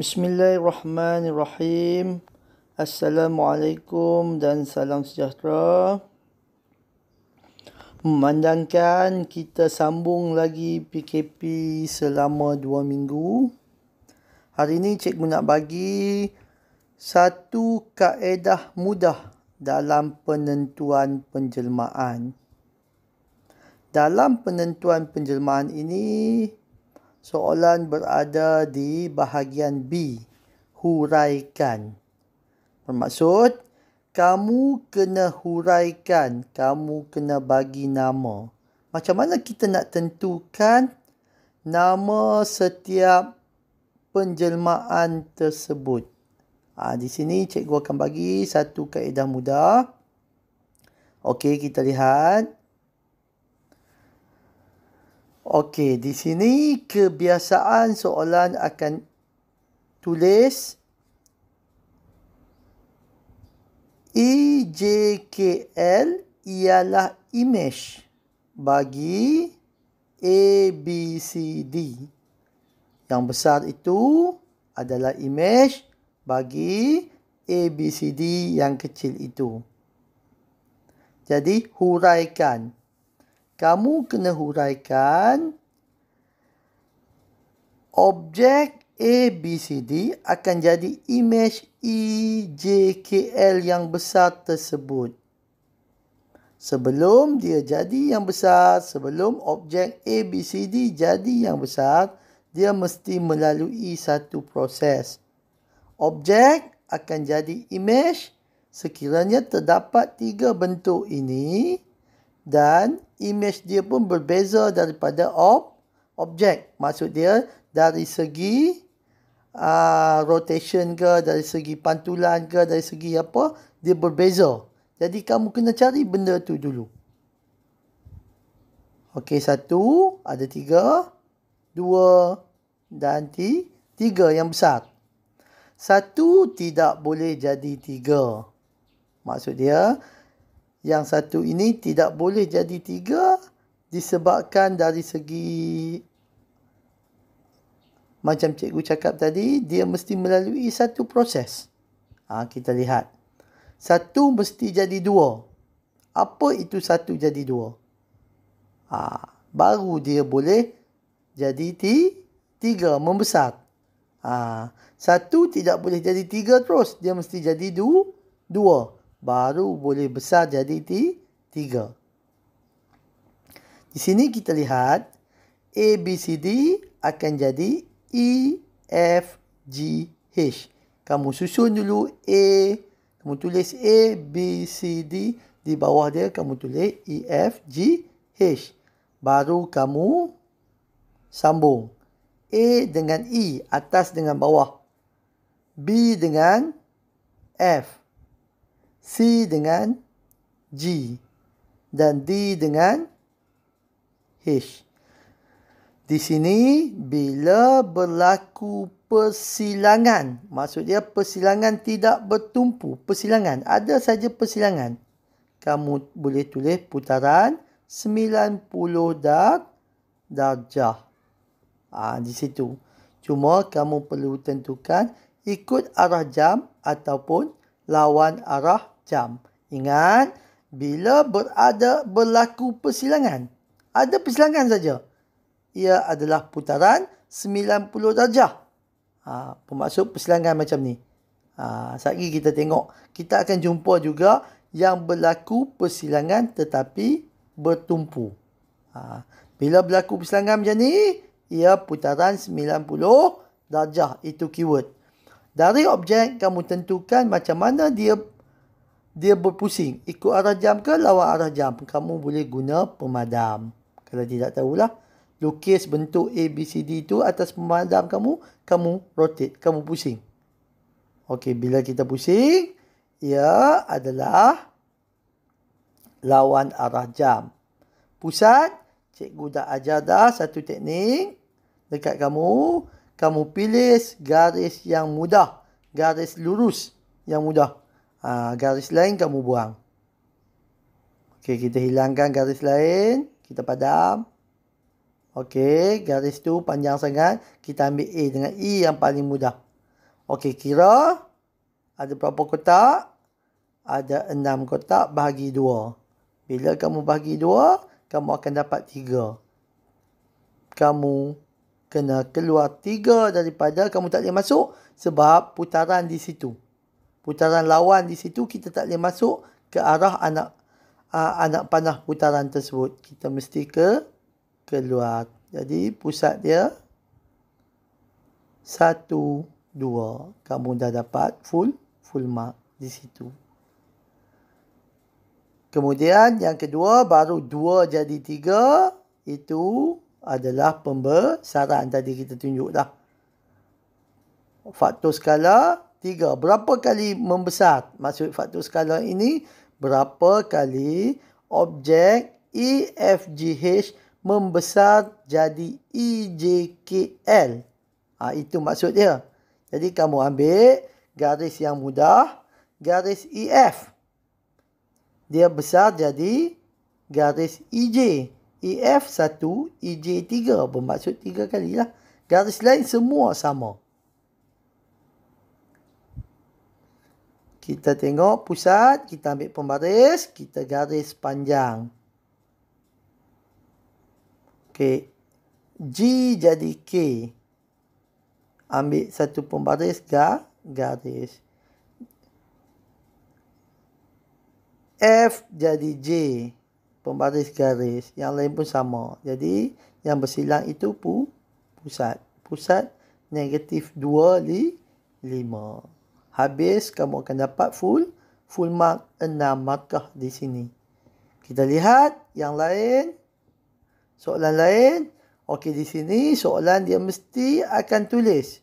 Bismillahirrahmanirrahim. Assalamualaikum dan salam sejahtera. Memandangkan kita sambung lagi PKP selama 2 minggu. Hari ini cikgu nak bagi satu kaedah mudah dalam penentuan penjelmaan. Dalam penentuan penjelmaan ini, soalan berada di bahagian B. Huraikan. Bermaksud, kamu kena huraikan, kamu kena bagi nama. Macam mana kita nak tentukan nama setiap penjelmaan tersebut? Ha, di sini cikgu akan bagi satu kaedah mudah. Okey, kita lihat. Okey, di sini kebiasaan soalan akan tulis EJKL ialah image bagi ABCD. Yang besar itu adalah image bagi ABCD yang kecil itu. Jadi huraikan kamu kena huraikan objek A, B, C, D akan jadi imej E, J, K, L yang besar tersebut. Sebelum dia jadi yang besar, sebelum objek A, B, C, D jadi yang besar, dia mesti melalui satu proses. Objek akan jadi imej sekiranya terdapat tiga bentuk ini dan imej dia pun berbeza daripada ob, objek. Maksud dia dari segi uh, rotation ke, dari segi pantulan ke, dari segi apa, dia berbeza. Jadi kamu kena cari benda tu dulu. Okey, satu, ada tiga, dua dan tiga yang besar. Satu tidak boleh jadi tiga. Maksud dia, yang satu ini tidak boleh jadi tiga disebabkan dari segi macam cikgu cakap tadi, dia mesti melalui satu proses. Ha, kita lihat. Satu mesti jadi dua. Apa itu satu jadi dua? Ha, baru dia boleh jadi tiga, membesar. Ha, satu tidak boleh jadi tiga terus. Dia mesti jadi dua baru boleh besar jadi t- tiga. Di sini kita lihat A, B, C, D akan jadi E, F, G, H. Kamu susun dulu A, kamu tulis A, B, C, D. Di bawah dia kamu tulis E, F, G, H. Baru kamu sambung. A dengan E, atas dengan bawah. B dengan F. C dengan G dan D dengan H. Di sini bila berlaku persilangan, maksudnya persilangan tidak bertumpu, persilangan ada saja persilangan. Kamu boleh tulis putaran 90 dar darjah. Ha, di situ. Cuma kamu perlu tentukan ikut arah jam ataupun lawan arah jam. Ingat, bila berada berlaku persilangan, ada persilangan saja. Ia adalah putaran 90 darjah. Ha, pemaksud persilangan macam ni. Ha, saat ini kita tengok, kita akan jumpa juga yang berlaku persilangan tetapi bertumpu. Ha, bila berlaku persilangan macam ni, ia putaran 90 darjah. Itu keyword. Dari objek, kamu tentukan macam mana dia dia berpusing. Ikut arah jam ke lawan arah jam. Kamu boleh guna pemadam. Kalau tidak tahulah. Lukis bentuk A, B, C, D itu atas pemadam kamu. Kamu rotate. Kamu pusing. Okey, bila kita pusing. Ia adalah lawan arah jam. Pusat. Cikgu dah ajar dah satu teknik. Dekat kamu. Kamu kamu pilih garis yang mudah. Garis lurus yang mudah. Ha, garis lain kamu buang. Okey, kita hilangkan garis lain. Kita padam. Okey, garis tu panjang sangat. Kita ambil A dengan E yang paling mudah. Okey, kira ada berapa kotak? Ada enam kotak bahagi dua. Bila kamu bahagi dua, kamu akan dapat tiga. Kamu kena keluar tiga daripada kamu tak boleh masuk sebab putaran di situ. Putaran lawan di situ kita tak boleh masuk ke arah anak uh, anak panah putaran tersebut. Kita mesti ke keluar. Jadi pusat dia satu, dua. Kamu dah dapat full, full mark di situ. Kemudian yang kedua baru dua jadi tiga. Itu adalah pembesaran tadi kita tunjuk dah. Faktor skala tiga Berapa kali membesar? Maksud faktor skala ini berapa kali objek EFGH membesar jadi EJKL. Ha, itu maksud dia. Jadi kamu ambil garis yang mudah, garis EF. Dia besar jadi garis EJ. EF1, EJ3 bermaksud tiga kali lah. Garis lain semua sama. Kita tengok pusat, kita ambil pembaris, kita garis panjang. Okay, G jadi K. Ambil satu pembaris ga garis. F jadi J pembaris garis. Yang lain pun sama. Jadi yang bersilang itu pu pusat. Pusat negatif 2 li 5. Habis kamu akan dapat full full mark 6 markah di sini. Kita lihat yang lain. Soalan lain. Okey di sini soalan dia mesti akan tulis.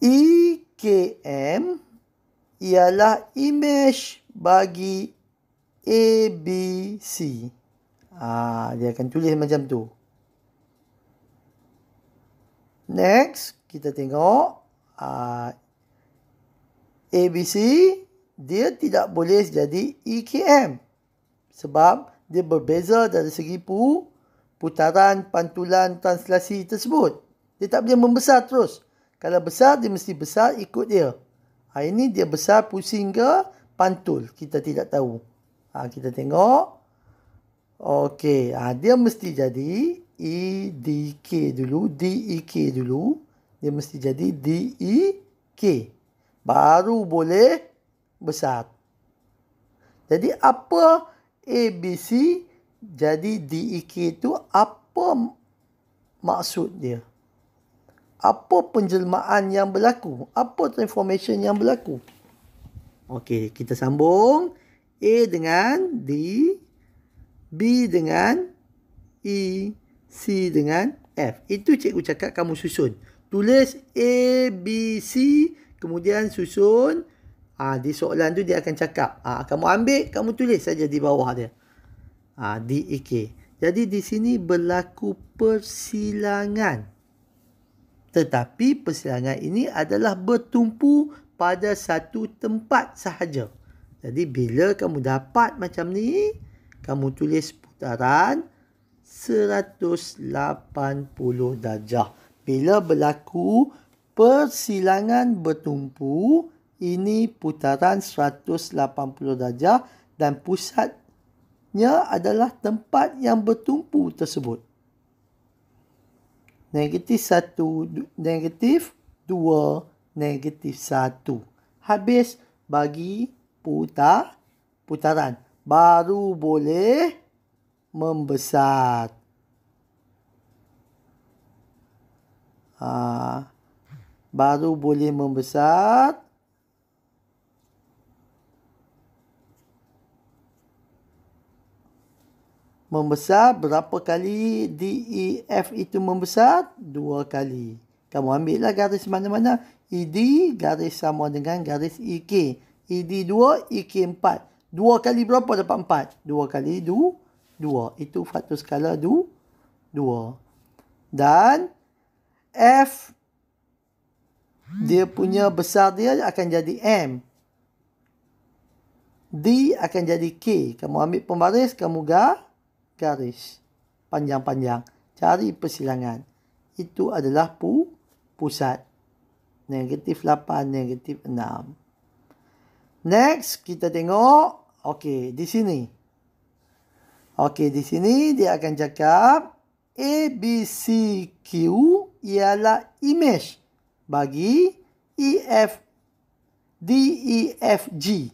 IKM ialah image bagi A, B, C. Ah, dia akan tulis macam tu. Next, kita tengok. Ah, A, B, C. Dia tidak boleh jadi e K M, Sebab dia berbeza dari segi pu, putaran, pantulan, translasi tersebut. Dia tak boleh membesar terus. Kalau besar, dia mesti besar ikut dia. Ha, ini dia besar pusing ke pantul. Kita tidak tahu. Ha, kita tengok. Okey. Ha, dia mesti jadi E, D, K dulu. D, E, K dulu. Dia mesti jadi D, E, K. Baru boleh besar. Jadi apa A, B, C jadi D, E, K itu apa maksud dia? Apa penjelmaan yang berlaku? Apa transformation yang berlaku? Okey, kita sambung. A dengan D, B dengan E, C dengan F. Itu cikgu cakap kamu susun. Tulis A, B, C, kemudian susun. Ha, di soalan tu dia akan cakap. Ha, kamu ambil, kamu tulis saja di bawah dia. Ha, D, E, K. Jadi di sini berlaku persilangan. Tetapi persilangan ini adalah bertumpu pada satu tempat sahaja. Jadi bila kamu dapat macam ni, kamu tulis putaran 180 darjah. Bila berlaku persilangan bertumpu, ini putaran 180 darjah dan pusatnya adalah tempat yang bertumpu tersebut. Negatif 1, negatif 2, negatif 1. Habis bagi putar putaran baru boleh membesar. Ha, baru boleh membesar. Membesar berapa kali DEF itu membesar? Dua kali. Kamu ambillah garis mana-mana. ED garis sama dengan garis EK. ED2, EK4. Dua kali berapa dapat empat? Dua kali du, dua. Itu faktor skala du, dua. Dan F, dia punya besar dia akan jadi M. D akan jadi K. Kamu ambil pembaris, kamu gar, garis. Panjang-panjang. Cari persilangan. Itu adalah pu, pusat. Negatif 8, negatif 6. Next, kita tengok. Okey, di sini. Okey, di sini dia akan cakap. A, B, C, Q ialah image bagi E, F, D, E, F, G.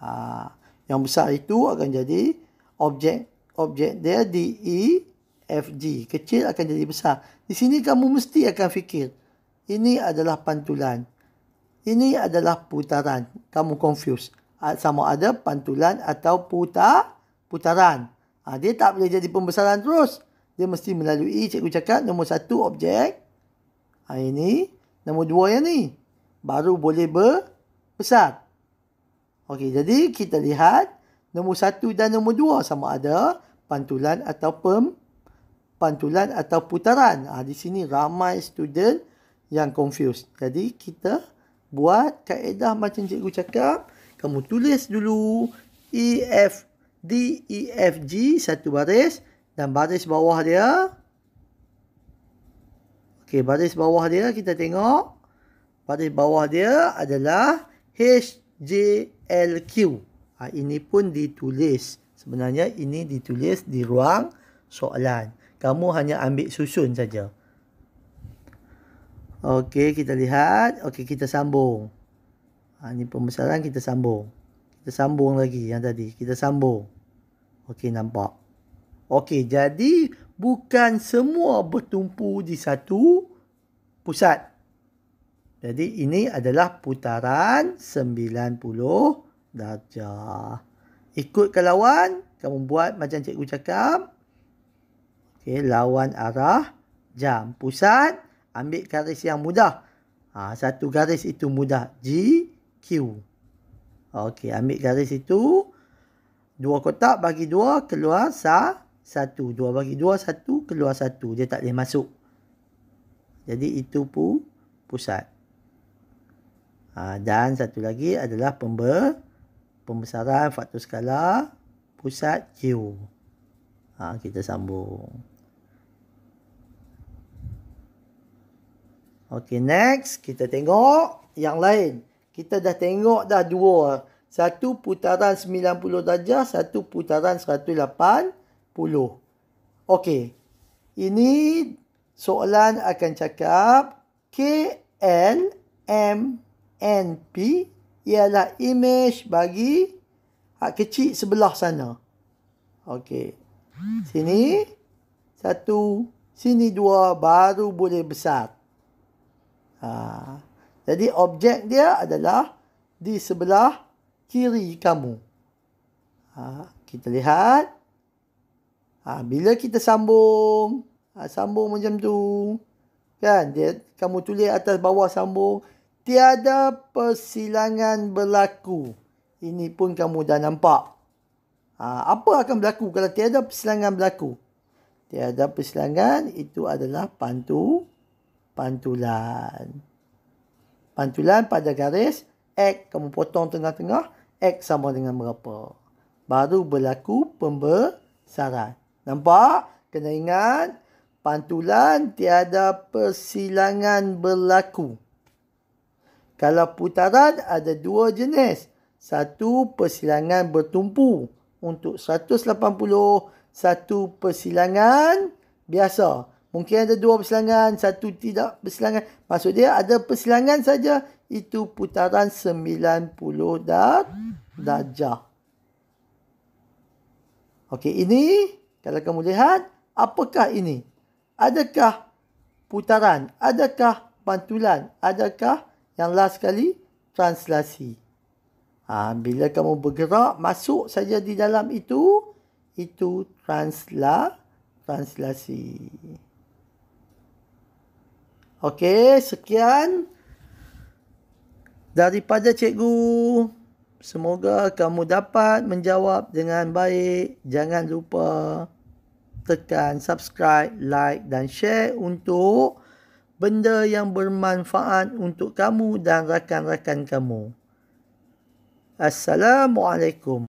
Ha, yang besar itu akan jadi objek. Objek dia D, E, F, G. Kecil akan jadi besar. Di sini kamu mesti akan fikir. Ini adalah pantulan. Ini adalah putaran. Kamu confused. Ah, sama ada pantulan atau putar putaran. Ha, dia tak boleh jadi pembesaran terus. Dia mesti melalui, cikgu cakap, nombor satu objek. Ha, ini. Nombor dua yang ni. Baru boleh berbesar. Okey, jadi kita lihat nombor satu dan nombor dua sama ada pantulan atau pem pantulan atau putaran. Ha, di sini ramai student yang confused. Jadi kita Buat kaedah macam cikgu cakap. Kamu tulis dulu. E, F, D, E, F, G. Satu baris. Dan baris bawah dia. Okey, baris bawah dia kita tengok. Baris bawah dia adalah H, J, L, Q. Ha, ini pun ditulis. Sebenarnya ini ditulis di ruang soalan. Kamu hanya ambil susun saja. Okey, kita lihat. Okey, kita sambung. Ha, ini pembesaran kita sambung. Kita sambung lagi yang tadi. Kita sambung. Okey, nampak. Okey, jadi bukan semua bertumpu di satu pusat. Jadi ini adalah putaran 90 darjah. Ikut ke lawan, kamu buat macam cikgu cakap. Okey, lawan arah jam. Pusat 90. Ambil garis yang mudah. Ha, satu garis itu mudah. G, Q. Okey, ambil garis itu. Dua kotak bagi dua, keluar sa, satu. Dua bagi dua, satu, keluar satu. Dia tak boleh masuk. Jadi, itu pu, pusat. Ha, dan satu lagi adalah pember, pembesaran faktor skala pusat Q. Ha, kita sambung. Okey, next kita tengok yang lain. Kita dah tengok dah dua. Satu putaran 90 darjah, satu putaran 180. Okey. Ini soalan akan cakap K L M N P ialah image bagi hak kecil sebelah sana. Okey. Sini satu, sini dua baru boleh besar. Ha. Jadi objek dia adalah di sebelah kiri kamu. Ha. Kita lihat. Ha. Bila kita sambung. Ha. Sambung macam tu. Kan? Dia, kamu tulis atas bawah sambung. Tiada persilangan berlaku. Ini pun kamu dah nampak. Ha, apa akan berlaku kalau tiada persilangan berlaku? Tiada persilangan itu adalah pantu pantulan. Pantulan pada garis X kamu potong tengah-tengah X sama dengan berapa. Baru berlaku pembesaran. Nampak? Kena ingat pantulan tiada persilangan berlaku. Kalau putaran ada dua jenis. Satu persilangan bertumpu untuk 180, satu persilangan biasa. Mungkin ada dua persilangan, satu tidak persilangan. Maksud dia ada persilangan saja itu putaran 90 dar darjah. Okey, ini kalau kamu lihat, apakah ini? Adakah putaran? Adakah pantulan? Adakah yang last sekali translasi? Ha, bila kamu bergerak masuk saja di dalam itu itu transla translasi. translasi. Okey, sekian daripada cikgu. Semoga kamu dapat menjawab dengan baik. Jangan lupa tekan subscribe, like dan share untuk benda yang bermanfaat untuk kamu dan rakan-rakan kamu. Assalamualaikum.